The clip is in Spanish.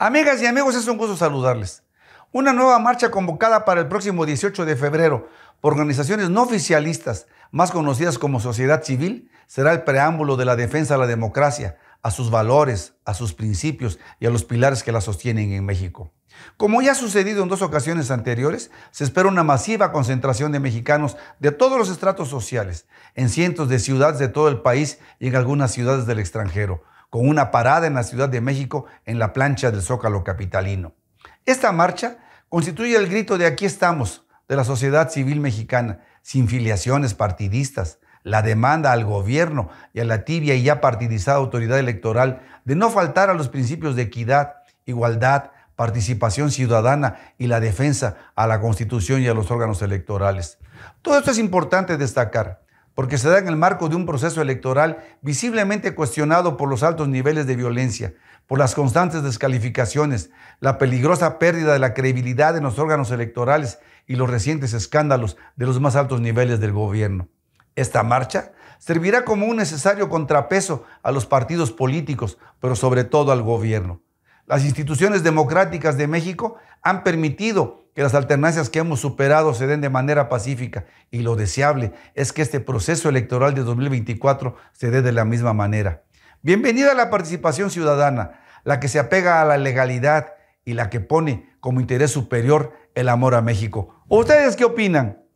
Amigas y amigos, es un gusto saludarles. Una nueva marcha convocada para el próximo 18 de febrero por organizaciones no oficialistas, más conocidas como sociedad civil, será el preámbulo de la defensa a la democracia, a sus valores, a sus principios y a los pilares que la sostienen en México. Como ya ha sucedido en dos ocasiones anteriores, se espera una masiva concentración de mexicanos de todos los estratos sociales, en cientos de ciudades de todo el país y en algunas ciudades del extranjero, con una parada en la Ciudad de México en la plancha del Zócalo Capitalino. Esta marcha constituye el grito de aquí estamos de la sociedad civil mexicana, sin filiaciones partidistas, la demanda al gobierno y a la tibia y ya partidizada autoridad electoral de no faltar a los principios de equidad, igualdad, participación ciudadana y la defensa a la Constitución y a los órganos electorales. Todo esto es importante destacar, porque se da en el marco de un proceso electoral visiblemente cuestionado por los altos niveles de violencia, por las constantes descalificaciones, la peligrosa pérdida de la credibilidad en los órganos electorales y los recientes escándalos de los más altos niveles del gobierno. Esta marcha servirá como un necesario contrapeso a los partidos políticos, pero sobre todo al gobierno. Las instituciones democráticas de México han permitido que las alternancias que hemos superado se den de manera pacífica y lo deseable es que este proceso electoral de 2024 se dé de la misma manera. Bienvenida a la participación ciudadana, la que se apega a la legalidad y la que pone como interés superior el amor a México. ¿Ustedes qué opinan?